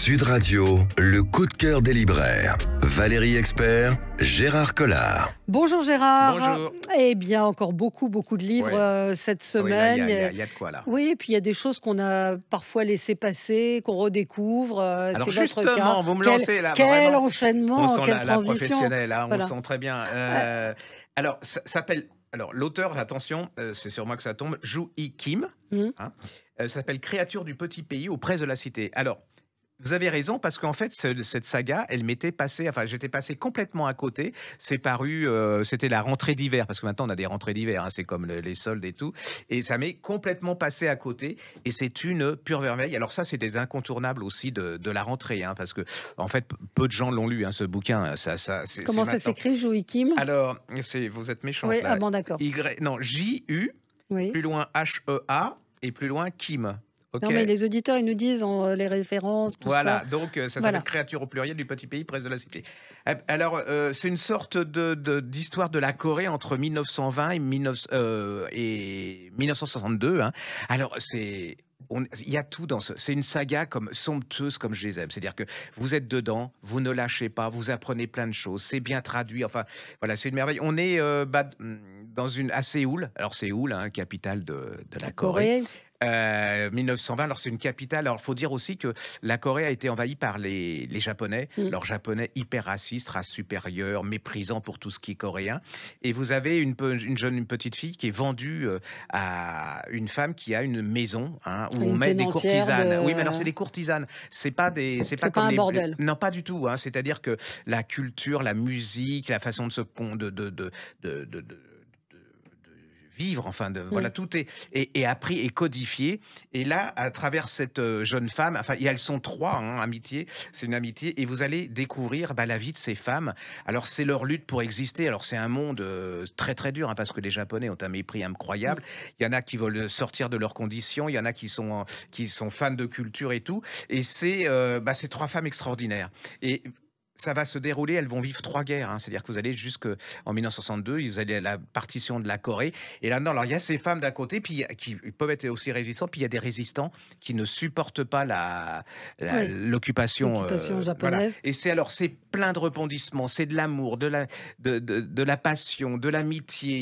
Sud Radio, le coup de cœur des libraires. Valérie Expert, Gérard Collard. Bonjour Gérard. Bonjour. Eh bien, encore beaucoup, beaucoup de livres euh, cette semaine. Il oui, y, a de quoi là. Oui, et puis il y a des choses qu'on a parfois laissé passer, qu'on redécouvre. Euh, alors justement, vous me lancez là. Quel enchaînement, on sent quelle la, transition. professionnelle, hein, on sent très bien. Euh, alors, ça s'appelle. Alors, l'auteur, attention, c'est sur moi que ça tombe, i Kim. Hum. Hein. ça s'appelle Créature du petit pays auprès de la cité. Alors, vous avez raison parce qu'en fait cette saga, elle m'était passée, enfin j'étais passé complètement à côté. C'est paru, euh, c'était la rentrée d'hiver parce que maintenant on a des rentrées d'hiver, hein, c'est comme les soldes et tout, et ça m'est complètement passé à côté. Et c'est une pure vermeille. Alors ça, c'est des incontournables aussi de, la rentrée, hein, parce que en fait peu de gens l'ont lu hein, ce bouquin. Ça, ça. Comment ça s'écrit, Kim Alors, vous êtes méchant. Oui, ah d'accord. Y, non, J U, plus loin H E A et plus loin Kim. Non, mais les auditeurs, ils nous disent euh, les références, tout voilà. ça. Euh, voilà, donc ça c'est Créature au pluriel du petit pays près de la cité. Euh, alors, c'est une sorte d'histoire de, de, la Corée entre 1920 et, 1962. Hein. Alors, c'est il y a tout dans C'est une saga comme somptueuse comme je les aime. C'est-à-dire que vous êtes dedans, vous ne lâchez pas, vous apprenez plein de choses, c'est bien traduit. Enfin, voilà, c'est une merveille. On est mm, dans une à Séoul. Alors Séoul, hein, capitale de, la, Corée. 1920. Euh, alors c'est une capitale. Alors il faut dire aussi que la Corée a été envahie par les, Japonais, leur mm. leurs Japonais hyper racistes, race supérieure, méprisant pour tout ce qui est coréen. Et vous avez une, une jeune, une petite fille qui est vendue euh, à une femme qui a une maison hein, où on met des courtisanes. Oui, mais alors c'est des courtisanes. C'est pas des, c'est pas, un bordel. Non, pas du tout. Hein. C'est-à-dire que la culture, la musique, la façon de se de, de, de, de Enfin, de, mm. voilà, tout est, est, appris et codifié. Et là, à travers cette euh, jeune femme, enfin, et elles sont trois, hein, amitié, c'est une amitié, et vous allez découvrir bah, la vie de ces femmes. Alors, c'est leur lutte pour exister. Alors, c'est un monde euh, très, très dur, hein, parce que les Japonais ont un mépris incroyable. Mm. Il y en a qui veulent sortir de leurs conditions, il y en a qui sont, euh, qui sont fans de culture et tout. Et c'est bah, ces trois femmes extraordinaires. Et ça va se dérouler, elles vont vivre trois guerres. Hein. C'est-à-dire que vous allez jusqu'en 1962, vous allez à la partition de la Corée. Et là, non, alors il y a ces femmes d'un côté puis, qui peuvent être aussi résistantes, puis il y a des résistants qui ne supportent pas l'occupation la, l'occupation euh, japonaise. Et c'est alors, c'est plein de rebondissements, c'est de l'amour, de la, de, de, la passion, de l'amitié.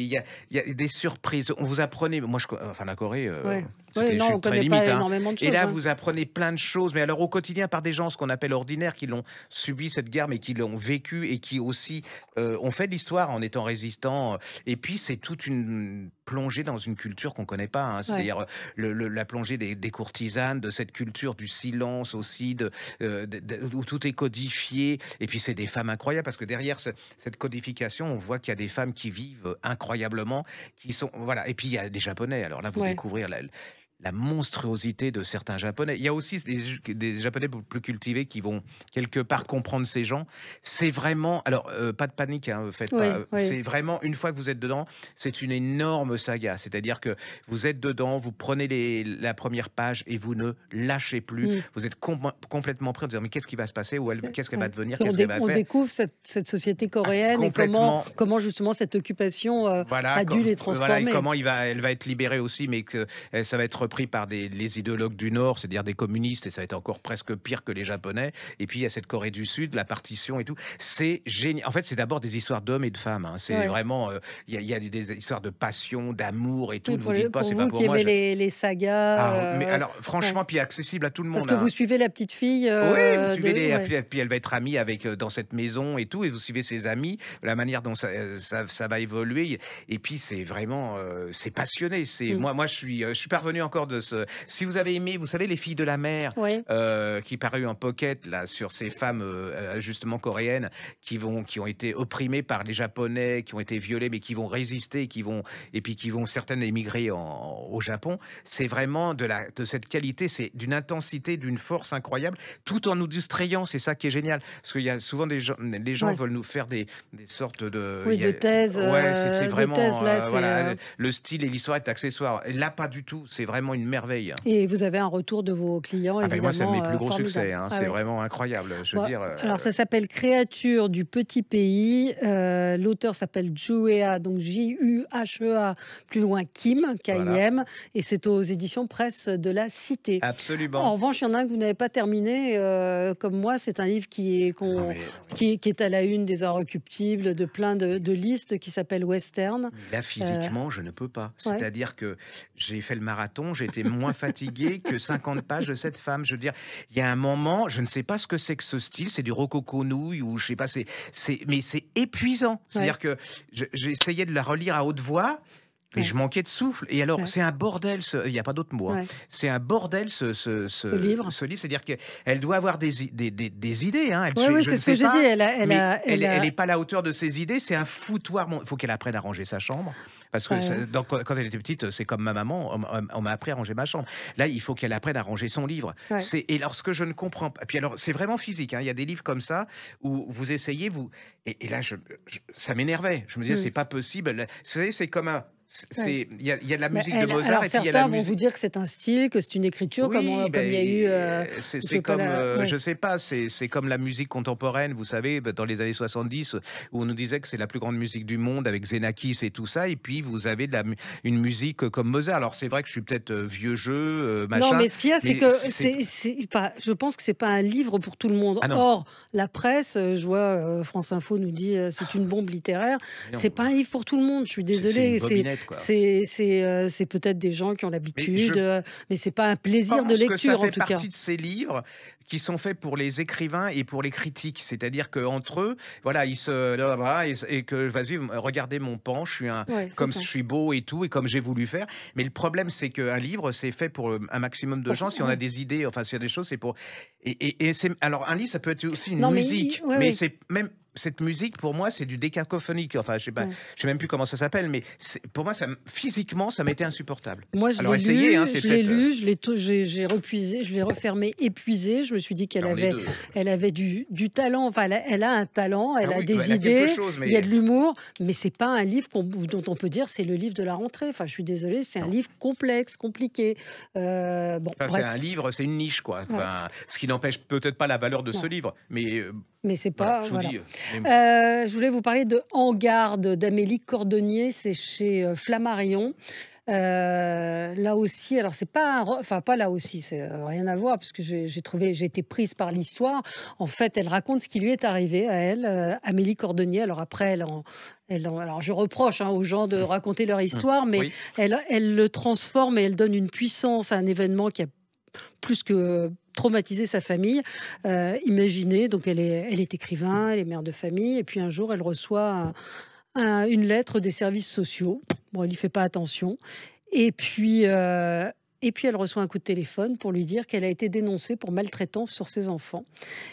Il, y, a des surprises. On vous apprenait, moi, je, enfin, la Corée. Euh, oui, non, on très limite. Choses, hein. et là, hein. vous apprenez plein de choses, mais alors au quotidien par des gens, ce qu'on appelle ordinaires, qui l'ont subi cette guerre, mais qui l'ont vécu et qui aussi euh, ont fait de l'histoire en étant résistants. Euh. Et puis, c'est toute une plongée dans une culture qu'on ne connaît pas. Hein. C'est-à-dire euh, la plongée des, courtisanes, de cette culture du silence aussi, où tout est codifié. Et puis, c'est des femmes incroyables, parce que derrière cette codification, on voit qu'il y a des femmes qui vivent incroyablement, qui sont. Voilà. Et puis, il y a des Japonais. Alors là, vous découvrez la, la monstruosité de certains Japonais. Il y a aussi des, Japonais plus cultivés qui vont quelque part comprendre ces gens. C'est vraiment, alors euh, pas de panique, en hein, faites pas. C'est vraiment une fois que vous êtes dedans, c'est une énorme saga. C'est-à-dire que vous êtes dedans, vous prenez les, la première page et vous ne lâchez plus. Mm. Vous êtes complètement pris en dire mais qu'est-ce qui va se passer ou qu'est-ce qu'elle va devenir, qu'est-ce qu'elle va faire. On découvre cette, société ah, coréenne et comment, comment justement cette occupation euh, voilà, a dû les transformer. comment il va, elle va être libérée aussi, mais que eh, ça va être pris par des, les idéologues du Nord, c'est-à-dire des communistes, et ça a été encore presque pire que les Japonais. Et puis il y a cette Corée du Sud, la partition et tout. C'est génial. En fait, c'est d'abord des histoires d'hommes et de femmes. Hein. C'est vraiment, euh, il y, a des histoires de passion, d'amour et tout. vous dites pas, c'est pas pour qui moi. Aimez les, les, sagas. Ah, euh, mais alors, franchement, puis accessible à tout le monde. Parce que vous hein. suivez la petite fille. oui, euh, puis, elle va être amie avec dans cette maison et tout, et vous suivez ses amis, la manière dont ça, va évoluer. Et puis c'est vraiment, c'est passionné. C'est mm. moi, moi, je suis, je suis parvenu encore de ce. Si vous avez aimé, vous savez, Les Filles de la Mer, euh, qui parut en pocket là sur ces femmes euh, justement coréennes qui vont, qui ont été opprimées par les Japonais, qui ont été violées, mais qui vont résister, qui vont et puis qui vont certaines émigrer au Japon. C'est vraiment de la, de cette qualité, c'est d'une intensité, d'une force incroyable, tout en nous distrayant. C'est ça qui est génial, parce qu'il y a souvent des gens, les gens veulent nous faire des, sortes de, oui, thèses. c'est vraiment le style et l'histoire est accessoire. Là, pas du tout. C'est vraiment une merveille. Et vous avez un retour de vos clients. Avec ah, moi, c'est mes plus gros succès. Hein. Ah c'est vraiment incroyable. Je veux euh, alors, ça s'appelle Créature du petit pays. Euh, l'auteur s'appelle Juhea, donc J-U-H-E-A, plus loin Kim, K-I-M. Et c'est aux éditions presse de la Cité. Absolument. En revanche, il y en a que vous n'avez pas terminé, euh, comme moi. C'est un livre qui est, qui, est à la une des occuptibles, de plein de, listes, qui s'appelle Western. Là, physiquement, je ne peux pas. C'est-à-dire que j'ai fait le marathon, j'étais moins fatigué que 50 pages de cette femme. Je veux dire, il y a un moment, je ne sais pas ce que c'est que ce style, c'est du rococo nouille ou je sais pas, c'est, mais c'est épuisant. C'est-à-dire que j'essayais de la relire à haute voix. Mais je manquais de souffle. Et alors, c'est un bordel, il n'y a pas d'autre mot. Hein. C'est un bordel, ce, ce, ce livre. livre. C'est-à-dire qu'elle doit avoir des, des, des, idées. Hein. oui, c'est ce que j'ai dit. Elle n'est pas à la hauteur de ses idées. C'est un foutoir. Il faut qu'elle apprenne à ranger sa chambre. Parce que donc, quand elle était petite, c'est comme ma maman, on, m'a appris à ranger ma chambre. Là, il faut qu'elle apprenne à ranger son livre. et lorsque je ne comprends pas. Puis alors, c'est vraiment physique. Hein. Il y a des livres comme ça où vous essayez, vous. Et, là, ça m'énervait. Je me disais, hmm. c'est pas possible. Vous savez, c'est comme un il y, a de la musique de Mozart. et puis certains vont vous dire que c'est un style, que c'est une écriture, comme il y a ben, eu. Euh, euh, c'est comme, euh, je sais pas, c'est comme la musique contemporaine, vous savez, ben, dans les années 70, où on nous disait que c'est la plus grande musique du monde avec Xenakis et tout ça, et puis vous avez une musique comme Mozart. Alors c'est vrai que je suis peut-être vieux jeu, machin. Non, mais ce qu'il y a, c'est que c'est pas. Je pense que c'est pas un livre pour tout le monde. Ah Or, la presse, je vois France Info nous dit c'est une bombe littéraire. C'est pas un livre pour tout le monde. Je suis désolée. C'est euh, c'est peut-être des gens qui ont l'habitude, mais, euh, mais c'est pas un plaisir de lecture en tout cas. Ça fait partie de ces livres qui sont faits pour les écrivains et pour les critiques. C'est-à-dire qu'entre eux, voilà, ils se. et, que, vas-y, regardez mon pan, je suis un. comme je suis beau et tout, et comme j'ai voulu faire. Mais le problème, c'est qu'un livre, c'est fait pour euh, un maximum de gens. Si on a des idées, enfin, s'il y a des choses, c'est pour. Et, et, c'est. Alors, un livre, ça peut être aussi une musique, mais, c'est même cette musique, pour moi, c'est du décacophonique. Enfin, je sais mm. sais même plus comment ça s'appelle, mais pour moi, ça, physiquement, ça m'était insupportable. Moi, je l'ai lu, hein, euh, je l'ai lu, j'ai repuisé, je l'ai refermé, épuisé. Je me suis dit qu'elle avait, elle avait du, du talent. Enfin, elle a, un talent, elle ah a des idées, il y a de l'humour, mais c'est pas un livre dont on peut dire c'est le livre de la rentrée. Enfin, je suis désolée, c'est un livre complexe, compliqué. Euh, bon, c'est un livre, c'est une niche, quoi. Ce qui n'empêche peut-être pas la valeur de ce livre, mais euh, mais c'est pas. Voilà, je, euh, je, voulais vous parler de En garde d'Amélie Cordonnier, c'est chez euh, Flammarion. Euh, là aussi, alors c'est pas, enfin pas là aussi, c'est rien à voir parce que j'ai trouvé, j'ai été prise par l'histoire. En fait, elle raconte ce qui lui est arrivé à elle, Amélie Cordonnier. Alors après, elle alors je reproche hein, aux gens de mmh. raconter leur mmh. histoire, mais elle, elle le transforme et elle donne une puissance à un événement qui a plus que traumatiser sa famille. Euh, imaginez, donc elle est, elle est écrivain, elle est mère de famille, et puis un jour elle reçoit une lettre des services sociaux. Bon, elle n'y fait pas attention. Et puis, euh, et puis elle reçoit un coup de téléphone pour lui dire qu'elle a été dénoncée pour maltraitance sur ses enfants.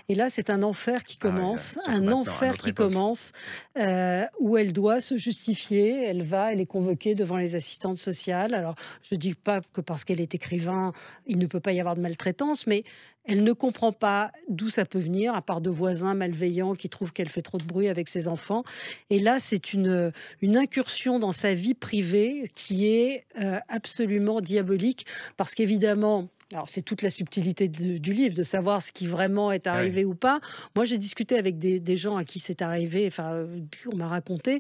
Et là, c'est un enfer qui ah commence, un enfer qui commence, euh, où elle doit se justifier. Elle va, elle est convoquée devant les assistantes sociales. Alors, je dis pas que parce qu'elle est écrivain, il ne peut pas y avoir de maltraitance, mais elle ne comprend pas d'où ça peut venir, à part de voisins malveillants qui trouvent qu'elle fait trop de bruit avec ses enfants. Et là, c'est une, incursion dans sa vie privée qui est euh, absolument diabolique, parce qu'évidemment, alors c'est toute la subtilité du livre de savoir ce qui vraiment est ah arrivé ou pas. Moi j'ai discuté avec des, gens à qui c'est arrivé, enfin euh, on m'a raconté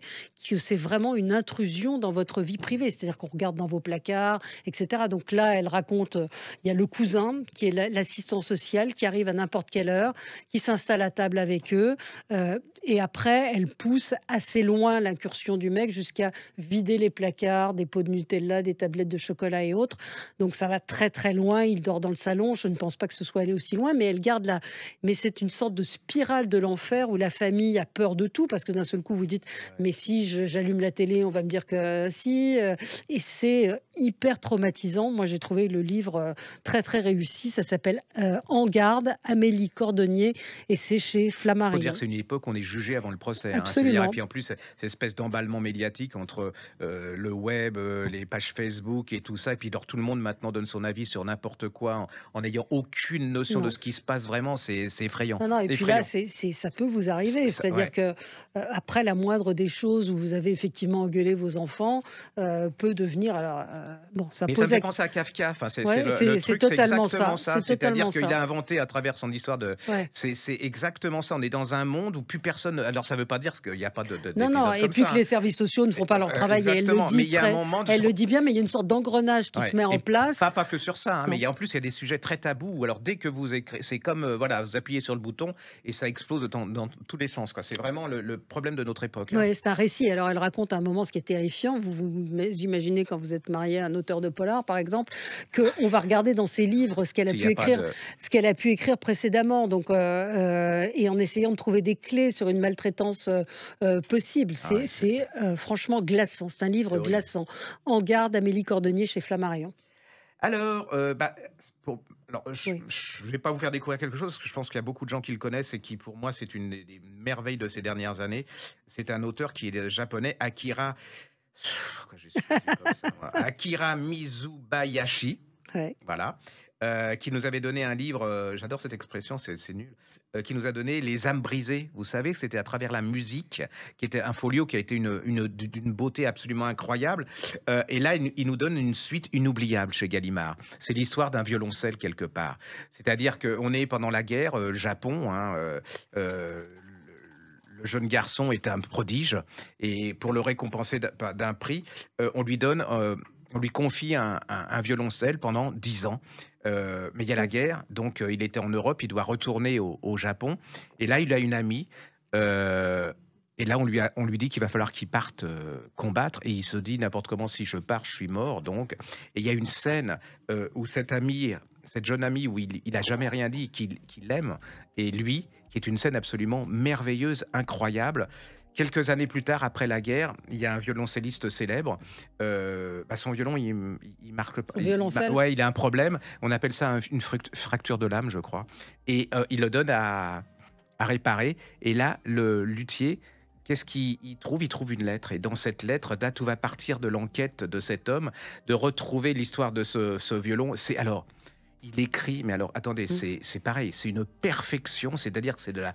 que c'est vraiment une intrusion dans votre vie privée, c'est-à-dire qu'on regarde dans vos placards, etc. Donc là elle raconte, euh, il y a le cousin qui est l'assistant social qui arrive à n'importe quelle heure, qui s'installe à table avec eux. Euh, et après, elle pousse assez loin l'incursion du mec jusqu'à vider les placards, des pots de Nutella, des tablettes de chocolat et autres. Donc ça va très très loin. Il dort dans le salon. Je ne pense pas que ce soit allé aussi loin, mais elle garde la. Mais c'est une sorte de spirale de l'enfer où la famille a peur de tout parce que d'un seul coup vous dites mais si j'allume la télé, on va me dire que si. Euh. Et c'est euh, hyper traumatisant. Moi j'ai trouvé le livre euh, très très réussi. Ça s'appelle En garde, Amélie Cordonnier et c'est chez Flammarion. c'est une époque on est jugé avant le procès. Hein. et puis en plus, cette espèce d'emballement médiatique entre euh, le web, euh, les pages Facebook et tout ça, et puis alors, tout le monde maintenant donne son avis sur n'importe quoi en n'ayant aucune notion de ce qui se passe vraiment, c'est effrayant. Non, et puis là, ça peut vous arriver. C'est-à-dire que euh, après la moindre des choses où vous avez effectivement engueulé vos enfants, peut devenir alors bon, ça. Mais ça penser à Kafka. Enfin, c'est totalement ça. C'est-à-dire qu'il a inventé à travers son histoire de. C'est exactement ça. On est dans un monde où plus personne alors, ça ne veut pas dire qu'il n'y a pas de. non, non, et puis que les services sociaux ne font hein. pas leur euh, travail. elle le dit, bien, mais il y a une sorte d'engrenage qui se met en place. Pas, que sur ça, hein, mais il y en plus, il y a des sujets très tabous. Alors, dès que vous écrivez, c'est comme, euh, voilà, vous appuyez sur le bouton et ça explose dans, tous les sens. C'est vraiment le, problème de notre époque. Hein. Oui, c'est un récit. Alors, elle raconte un moment, ce qui est terrifiant. Vous, imaginez quand vous êtes marié à un auteur de polar, par exemple, qu'on va regarder dans ses livres ce qu'elle a, pu écrire, ce qu'elle a pu écrire précédemment. Donc, euh, et en essayant de trouver des clés sur une maltraitance euh, euh, possible. Ah c'est euh, franchement glaçant. C'est un livre glaçant. En garde, Amélie Cordonnier chez Flammarion. Alors, bah, je ne vais pas vous faire découvrir quelque chose, parce que je pense qu'il y a beaucoup de gens qui le connaissent et qui, pour moi, c'est une des, merveilles de ces dernières années. C'est un auteur qui est japonais, Akira. Akira Mizubayashi. Voilà. qui nous avait donné un livre, j'adore cette expression, c'est nul, euh, qui nous a donné Les âmes brisées. Vous savez que c'était à travers la musique, qui était un folio qui a été d'une beauté absolument incroyable. Euh, et là, il, nous donne une suite inoubliable chez Gallimard. C'est l'histoire d'un violoncelle quelque part. C'est-à-dire qu'on est pendant la guerre, euh, le Japon, hein, le jeune garçon est un prodige et pour le récompenser d'un prix, on lui donne on lui confie un, violoncelle pendant dix ans. Euh, mais il y a la guerre, donc euh, il était en Europe, il doit retourner au, Japon. Et là, il a une amie. Euh, et là, on lui, on lui dit qu'il va falloir qu'il parte combattre. Et il se dit n'importe comment, si je pars, je suis mort. Donc, et il y a une scène où cette amie, cette jeune amie, où il n'a jamais rien dit, qu'il aime, l'aime, et lui, qui est une scène absolument merveilleuse, incroyable. Quelques années plus tard, après la guerre, il y a un violoncelliste célèbre. Euh, bah, son violon, il, marque pas. ouais, il a un problème. On appelle ça une fracture de l'âme, je crois. Et euh, il le donne à, réparer. Et là, le luthier, qu'est-ce qu'il trouve Il trouve une lettre. Et dans cette lettre, date tout va partir de l'enquête de cet homme, de retrouver l'histoire de ce, violon. C'est alors. Il écrit, mais alors attendez, mmh. c'est pareil, c'est une perfection, c'est-à-dire que c'est de la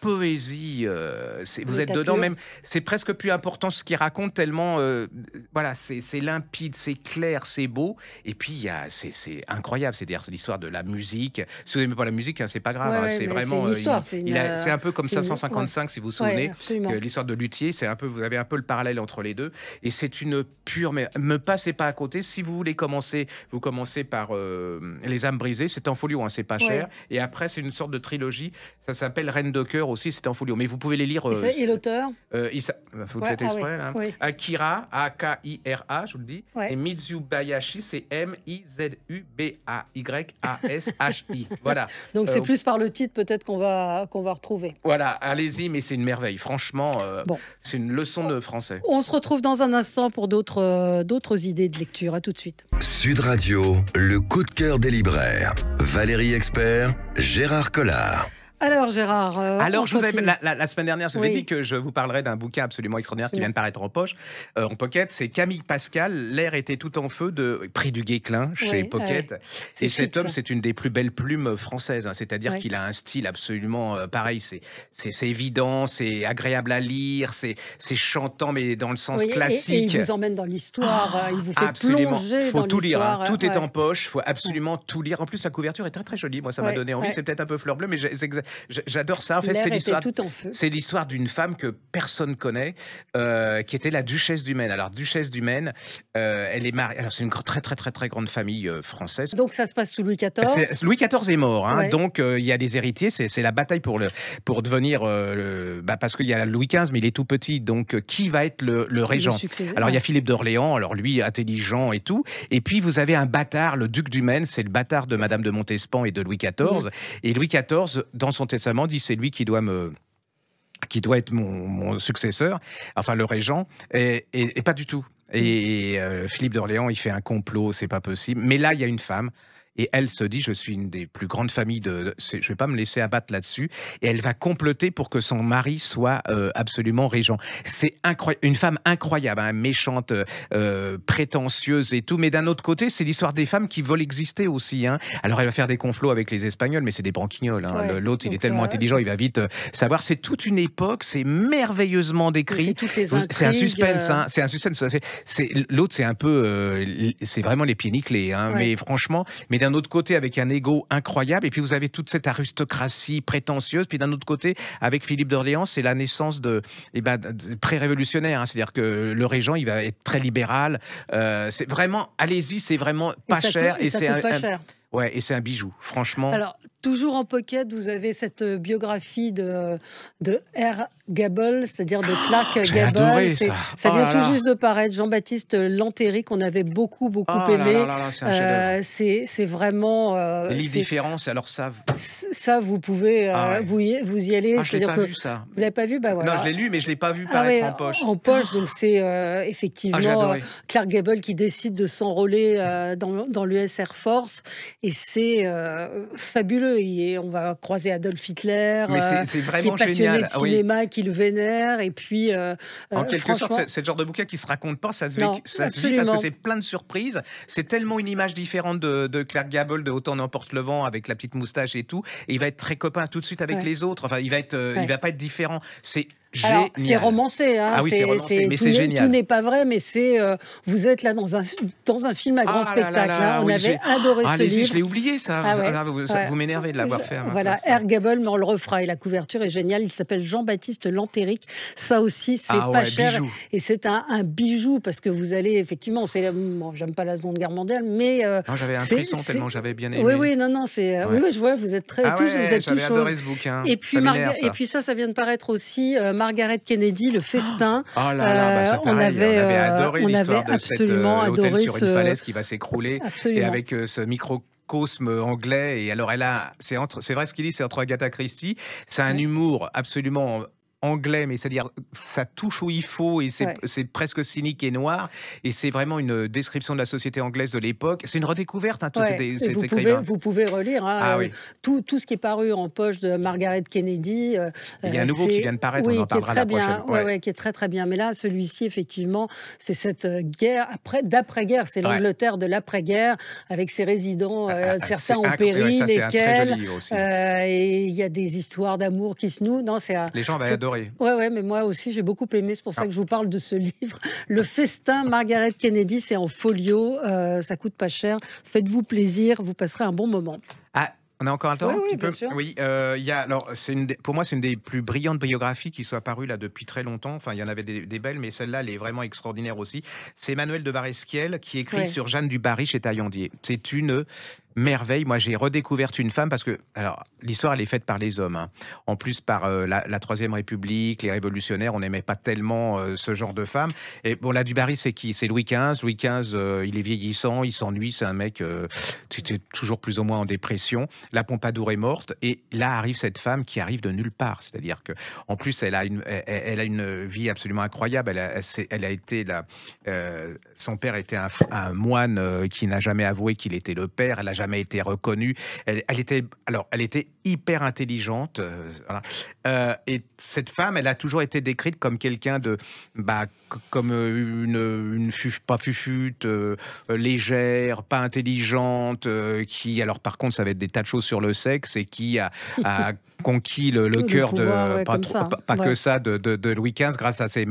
poésie. Euh, vous êtes dedans même. C'est presque plus important ce qu'il raconte tellement, euh, voilà, c'est limpide, c'est clair, c'est beau. Et puis c'est incroyable. C'est-à-dire c'est l'histoire de la musique. Si vous n'aimez pas la musique, hein, c'est pas grave. Hein, c'est vraiment. Euh, c'est un peu comme 555 si vous vous souvenez. l'histoire de Luthier, c'est un peu. Vous avez un peu le parallèle entre les deux. Et c'est une pure. Mais me passez pas à côté. Si vous voulez commencer, vous commencez par les âmes brisées. C'est en folio, hein, c'est pas cher. Et après c'est une sorte de trilogie. Ça s'appelle Reine de cœur aussi, c'était en folio. Mais vous pouvez les lire. et, l'auteur euh, euh bah, Faut exprès. Ah hein. Akira, A-K-I-R-A, je vous le dis. Et Mitsubayashi, c'est M-I-Z-U-B-A-Y-A-S-H-I. voilà. Donc c'est euh, plus par le titre peut-être qu'on va, qu'on va retrouver. Voilà, allez-y, mais c'est une merveille. Franchement, euh, bon. c'est une leçon de français. On se retrouve dans un instant pour d'autres d'autres idées de lecture. À tout de suite. Sud Radio, le coup de cœur des libraires. Valérie Expert, Gérard Collard. Alors Gérard. Euh, Alors je vous la, semaine dernière, je vous ai dit que je vous parlerai d'un bouquin absolument extraordinaire qui vient de paraître en poche, euh, en pocket. C'est Camille Pascal, L'air était tout en feu de Prix du Guéclin chez Pocket. Et cet homme, c'est une des plus belles plumes françaises. Hein. C'est-à-dire qu'il a un style absolument euh, pareil. C'est évident, c'est agréable à lire, c'est chantant mais dans le sens classique. Et, il vous emmène dans l'histoire. Hein. il vous fait absolument. Il faut tout lire. Hein. tout est en poche. il Faut absolument tout lire. En plus, la couverture est très très jolie. Moi, ça m'a donné envie. C'est peut-être un peu fleur bleue, mais j'adore ça. En fait, c'est l'histoire. C'est l'histoire d'une femme que personne connaît, euh, qui était la duchesse du Maine. Alors duchesse du Maine, euh, elle est mariée. Alors c'est une très très très très grande famille euh, française. Donc ça se passe sous Louis XIV. Louis XIV est mort, hein. donc il y a des héritiers. C'est la bataille pour le pour devenir. Bah, parce qu'il y a Louis XV, mais il est tout petit, donc qui va être le, régent Alors il y a Philippe d'Orléans, alors lui intelligent et tout. Et puis vous avez un bâtard, le duc du Maine, c'est le bâtard de Madame de Montespan et de Louis XIV. Mmh. Et Louis XIV, dans son testament dit c'est lui qui doit me qui doit être mon, successeur, enfin le régent, et, pas du tout. Et, euh, Philippe d'Orléans, il fait un complot, c'est pas possible. Mais là, il y a une femme, et elle se dit, je suis une des plus grandes familles, de, je ne vais pas me laisser abattre là-dessus. Et elle va comploter pour que son mari soit euh, absolument régent. C'est incroyable, une femme incroyable, hein, méchante, euh, prétentieuse et tout. Mais d'un autre côté, c'est l'histoire des femmes qui veulent exister aussi. Hein. Alors elle va faire des conflots avec les Espagnols, mais c'est des branquignoles. Hein. L'autre, il est tellement intelligent, il va vite euh, savoir. C'est toute une époque, c'est merveilleusement décrit. C'est un suspense, c'est un suspense. L'autre, c'est un peu, c'est vraiment les pieds nickelés. Mais franchement, mais d'un autre côté avec un ego incroyable, et puis vous avez toute cette aristocratie prétentieuse, puis d'un autre côté avec Philippe d'Orléans, c'est la naissance de, eh ben, pré-révolutionnaire, hein. c'est-à-dire que le régent il va être très libéral. Euh, c'est vraiment, allez-y, c'est vraiment pas cher, et, c'est un, un, Ouais, et c'est un bijou, franchement. Alors, toujours en pocket, vous avez cette euh, biographie de, euh, de R. Gable, c'est-à-dire de Clark oh, Gable. Adoré, ça. ça vient oh tout juste de paraître. Jean-Baptiste Lantéry, qu'on avait beaucoup, beaucoup oh aimé. Euh, c'est C'est vraiment. Les différences, alors ça. Ça, vous pouvez. Ah vous, y, vous y allez. Ah, je l'ai pas que vu, ça. Vous l'avez pas vu bah, voilà. Non, je l'ai lu, mais je l'ai pas vu ah paraître en poche. En poche, donc c'est effectivement ah, Clark Gable qui décide de s'enrôler dans, dans l'US Air Force et c'est euh, fabuleux. Et on va croiser Adolf Hitler, c'est, vraiment euh, qui est passionné de ah cinéma, qui le vénère, et puis euh, en quelque sorte, c'est, le genre de bouquin qui se raconte pas, ça se, vit, parce que c'est plein de surprises. C'est tellement une image différente de, de Claire Gable de Autant n'emporte le vent avec la petite moustache et tout. Et il va être très copain tout de suite avec les autres. Enfin, il va être, il va pas être différent. C'est Hein, ah c'est romancé, mais c'est génial. Tout n'est pas vrai, mais c'est euh, vous êtes là dans un dans un film à grand ah spectacle. Hein. on avait adoré ah, ce livre. Je l'ai oublié ça. vous, m'énervez de l'avoir fait. Hein, voilà, Air Gable, mais on le refera. Et la couverture est géniale. Il s'appelle Jean-Baptiste Lantéric. Ça aussi, c'est pas cher et c'est un, bijou parce que vous allez effectivement. C'est bon, j'aime pas la Seconde Guerre mondiale, mais euh, j'avais un tellement j'avais bien aimé. Oui, oui, non, non, c'est euh, oui, je vois. Vous êtes très, vous êtes tout chose. Et puis et puis ça, ça vient de paraître aussi. Margaret Kennedy, le festin. Oh bah, euh, on, avait, on, avait, adoré euh, l'histoire de cette, euh, sur une falaise qui va s'écrouler et avec ce microcosme anglais. Et alors, elle a, c'est entre, c'est vrai ce qu'il dit, c'est entre Agatha Christie. C'est un humour absolument anglais, mais c'est-à-dire ça touche où il faut et c'est presque cynique et noir. Et c'est vraiment une description de la société anglaise de l'époque. C'est une redécouverte, hein, tous ces, vous, pouvez, vous pouvez relire hein, ah euh, tout, tout, ce qui est paru en poche de Margaret Kennedy. Euh, il y a un euh, nouveau qui vient de paraître, on en parlera la bien, prochaine. qui est très très bien. Mais là, celui-ci, effectivement, c'est cette guerre après, d'après-guerre. C'est l'Angleterre de l'après-guerre avec ses résidents, ah, ah, certains en péril, lesquels. Et il y a des histoires d'amour qui se nouent. Non, c'est les gens vont adorer oui, Ouais, ouais, mais moi aussi, j'ai beaucoup aimé. C'est pour ça que je vous parle de ce livre. Le festin Margaret Kennedy, c'est en folio. Euh, ça coûte pas cher. Faites-vous plaisir. Vous passerez un bon moment. Ah. On a encore un temps Oui, bien euh, sûr. y a, alors, pour moi, c'est une des plus brillantes biographies qui soit parue là depuis très longtemps. Enfin, il y en avait des, belles, mais celle-là, elle est vraiment extraordinaire aussi. C'est Emmanuel de Baresquiel qui écrit sur Jeanne du Barry chez Taillandier. C'est une merveille. Moi, j'ai redécouvert une femme parce que, alors, l'histoire, elle est faite par les hommes. Hein. En plus, par euh, la, Troisième République, les révolutionnaires, on n'aimait pas tellement euh, ce genre de femme. Et bon, la Dubarry, c'est qui C'est Louis XV. Louis XV, euh, il est vieillissant, il s'ennuie, c'est un mec qui était toujours plus ou moins en dépression. La Pompadour est morte. Et là arrive cette femme qui arrive de nulle part. C'est-à-dire que, en plus, elle a une, elle, a une vie absolument incroyable. Elle a, été la, son père était un, moine qui n'a jamais avoué qu'il était le père. Elle a été reconnue. Elle, était, alors, elle était hyper intelligente. Euh, euh, et cette femme, elle a toujours été décrite comme quelqu'un de, bah, comme euh, une, une pas fufute, légère, pas intelligente, qui, alors par contre, ça va être des tas de choses sur le sexe et qui a, a conquis le, le cœur de, pas, que ça, de, Louis XV grâce à ses,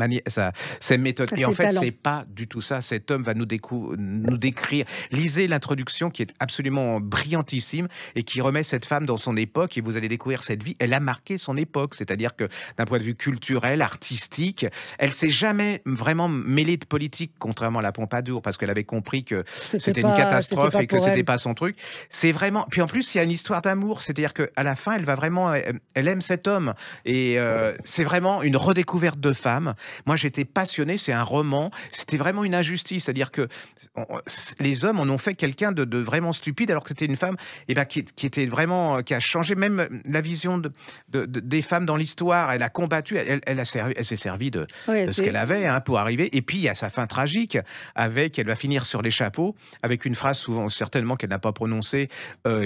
méthodes. Et en fait, c'est pas du tout ça. Cet homme va nous, nous décrire. Lisez l'introduction qui est absolument brillantissime et qui remet cette femme dans son époque et vous allez découvrir cette vie. Elle a marqué son époque, c'est-à-dire que d'un point de vue culturel, artistique, elle s'est jamais vraiment mêlée de politique, contrairement à la Pompadour, parce qu'elle avait compris que c'était une catastrophe et que c'était pas son truc. C'est vraiment. Puis en plus, il y a une histoire d'amour, c'est-à-dire qu'à la fin, elle va vraiment euh, elle aime cet homme. Et euh, c'est vraiment une redécouverte de femme. Moi, j'étais passionné, c'est un roman. C'était vraiment une injustice. C'est-à-dire que les hommes en ont fait quelqu'un de, vraiment stupide, alors que c'était une femme et eh ben, qui, était vraiment, euh, qui a changé même la vision des femmes dans l'histoire. Elle a combattu, elle, elle, servi, elle s'est servie de, ce qu'elle avait hein, pour arriver. Et puis, il y a sa fin tragique avec, elle va finir sur les chapeaux, avec une phrase souvent, certainement qu'elle n'a pas prononcée,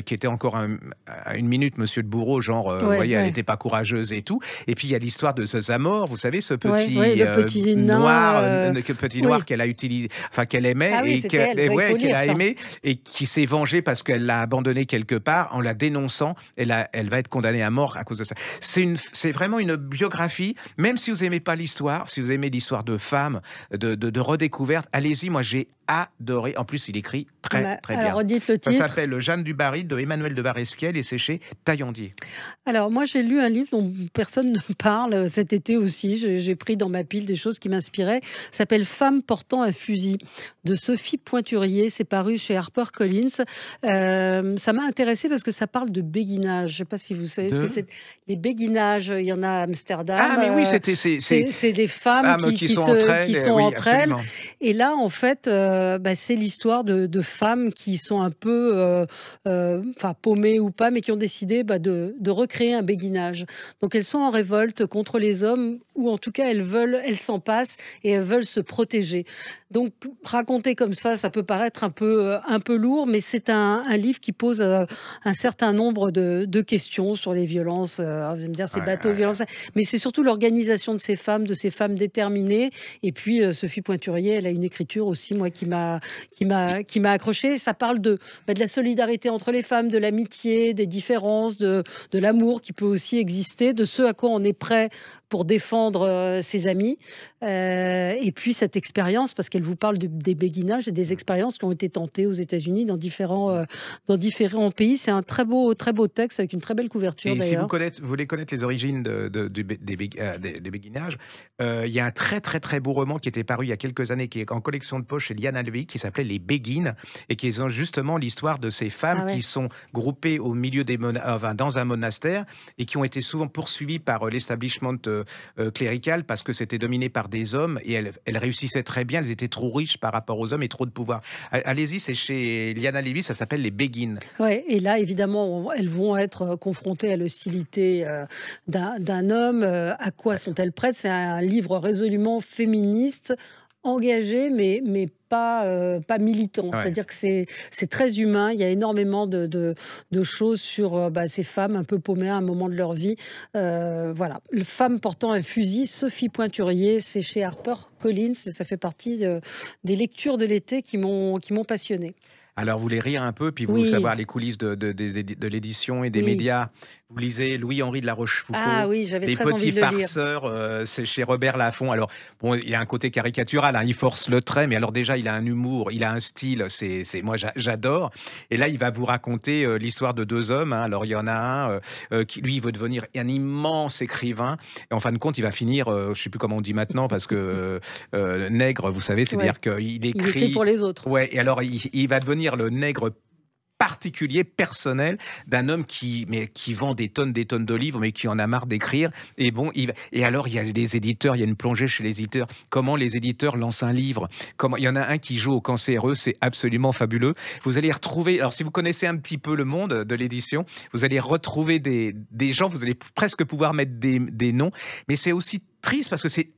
qui était encore à une minute, monsieur le bourreau, genre vous voyez, elle n'était pas courageuse et tout. Et puis il y a l'histoire de Zamor, vous savez, ce petit, noir, petit noir qu'elle a utilisé, enfin qu'elle aimait ah et qu'elle a aimé et qui s'est vengé parce qu'elle l'a abandonné quelque part en la dénonçant. Elle, elle va être condamnée à mort à cause de ça. C'est vraiment une biographie, même si vous aimez pas l'histoire, si vous aimez l'histoire de femmes, de, redécouverte, allez-y. Moi, j'ai adoré. En plus, il écrit très, bah, très bien. Alors, le titre. Ça s'appelle Jeanne du Barry » de Emmanuel de Varesquiel et c'est chez Taillandier. Alors, alors moi j'ai lu un livre dont personne ne parle euh, cet été aussi. J'ai pris dans ma pile des choses qui m'inspiraient. S'appelle Femme portant un fusil de Sophie Pointurier. C'est paru chez Harper Collins. Euh, ça m'a intéressé parce que ça parle de béguinage. Je sais pas si vous savez ce que c'est. Les béguinages, il y en a à Amsterdam. Ah mais oui, euh, c'était c'est des femmes, qui, sont entre elles. Et là en fait, bah, c'est l'histoire de, femmes qui sont un peu, enfin paumées ou pas, mais qui ont décidé bah, de, de recréer créer un béguinage. Donc elles sont en révolte contre les hommes, ou en tout cas elles veulent, elles s'en passent et elles veulent se protéger. Donc raconter comme ça, ça peut paraître un peu, euh, un peu lourd, mais c'est un, livre qui pose euh, un certain nombre de, questions sur les violences. Euh, vous allez me dire, ces bateaux, violents. mais c'est surtout l'organisation de ces femmes, de ces femmes déterminées. Et puis Sophie Pointurier, elle a une écriture aussi, moi, qui m'a, qui m'a, qui m'a accroché. Ça parle de, bah, de la solidarité entre les femmes, de l'amitié, des différences, de, de l'amour qui peut aussi exister, de ce à quoi on est prêt pour défendre euh, ses amis. Euh, et puis cette expérience, parce qu'elle vous parle des béguinages et des expériences qui ont été tentées aux États-Unis dans différents, euh, dans différents pays. C'est un très beau, très beau texte avec une très belle couverture. Et si vous, vous voulez connaître les origines euh, des, béguinages, euh, il y a un très très très beau roman qui était paru il y a quelques années, qui est en collection de poche chez Liana Alvey, qui s'appelait Les Béguines, et qui est justement l'histoire de ces femmes ah qui sont groupées au milieu des dans un monastère et qui ont été souvent poursuivies par l'establishment clérical parce que c'était dominé par des hommes et elles elles réussissaient très bien, elles étaient trop riches par rapport aux hommes et trop de pouvoir. Allez-y, c'est chez Liana Levy, ça s'appelle les béguines. Ouais, et là, évidemment, elles vont être euh, confrontées à l'hostilité euh, d'un homme. Euh, à quoi sont-elles prêtes C'est un livre résolument féministe engagé, mais, mais pas, euh, pas militant. C'est-à-dire que c'est, très humain. Il y a énormément de, choses sur euh, bah, ces femmes un peu paumées à un moment de leur vie. Euh, voilà. Le femme portant un fusil, Sophie Pointurier, c'est chez Harper Collins ça fait partie des lectures de l'été qui m'ont, qui m'ont passionnée. Alors, vous voulez rire un peu, puis vous voulez savoir les coulisses de, de, l'édition et des médias vous lisez Louis-Henri de la Rochefoucauld, ah, oui, des petits farceurs, euh, c'est chez Robert Laffont. Alors, bon, il y a un côté caricatural, hein, il force le trait, mais alors déjà, il a un humour, il a un style, c'est, moi j'adore. Et là, il va vous raconter euh, l'histoire de deux hommes. Hein. Alors, il y en a un euh, qui, lui, il veut devenir un immense écrivain, et en fin de compte, il va finir, je ne sais plus comment on dit maintenant, parce que nègre, vous savez, c'est-à-dire qu'il écrit. Il écrit pour les autres. Ouais, et alors, il va devenir le nègre particulier, personnel, d'un homme qui, mais, qui vend des tonnes, des tonnes de livres, mais qui en a marre d'écrire. Et bon, il, et alors, il y a les éditeurs, il y a une plongée chez les éditeurs. Comment les éditeurs lancent un livre Comment, Il y en a un qui joue au cancéreux, c'est absolument fabuleux. Vous allez retrouver, alors si vous connaissez un petit peu le monde de l'édition, vous allez retrouver des, gens, vous allez presque pouvoir mettre des noms, mais c'est aussi triste parce que c'est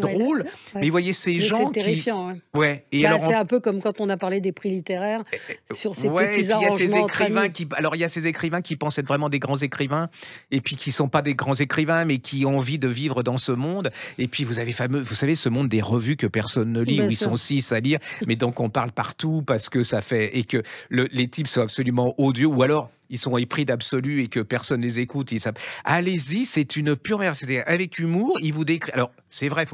drôle. Mais voyez, ces gens. C'est terrifiant. Qui... Ouais. Et bah, alors, c'est un peu comme quand on a parlé des prix littéraires eh, eh, sur oh, ces petits arrangements. Il y a ces écrivains qui... Alors, il y a ces écrivains qui pensent être vraiment des grands écrivains, et puis qui ne sont pas des grands écrivains, mais qui ont envie de vivre dans ce monde. Et puis, vous avez fameux, vous savez, ce monde des revues que personne ne lit, où ils sont six à lire, mais donc on parle partout parce que ça fait. et que les types sont absolument odieux, ou alors ils sont épris d'absolu et que personne les écoute. Allez-y, c'est une pure merde. cest avec humour, il vous décrit. Alors, c'est vrai,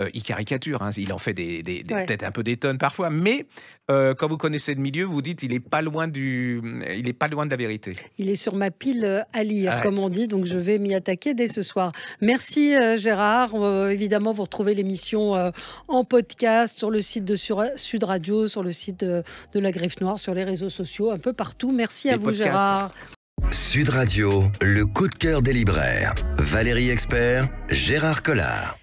euh, il caricature, hein, il en fait des, peut-être un peu des tonnes parfois, mais euh, quand vous connaissez le milieu, vous dites il est pas loin du, il pas loin de la vérité. Il est sur ma pile euh, à lire, comme on dit, donc je vais m'y attaquer dès ce soir. Merci euh, Gérard. évidemment, vous retrouvez l'émission en podcast sur le site de Sud Radio, sur le site de, la Griffe Noire, sur les réseaux sociaux, un peu partout. Merci à vous Gérard. Sud Radio, le coup de cœur des libraires. Valérie Expert, Gérard Collard.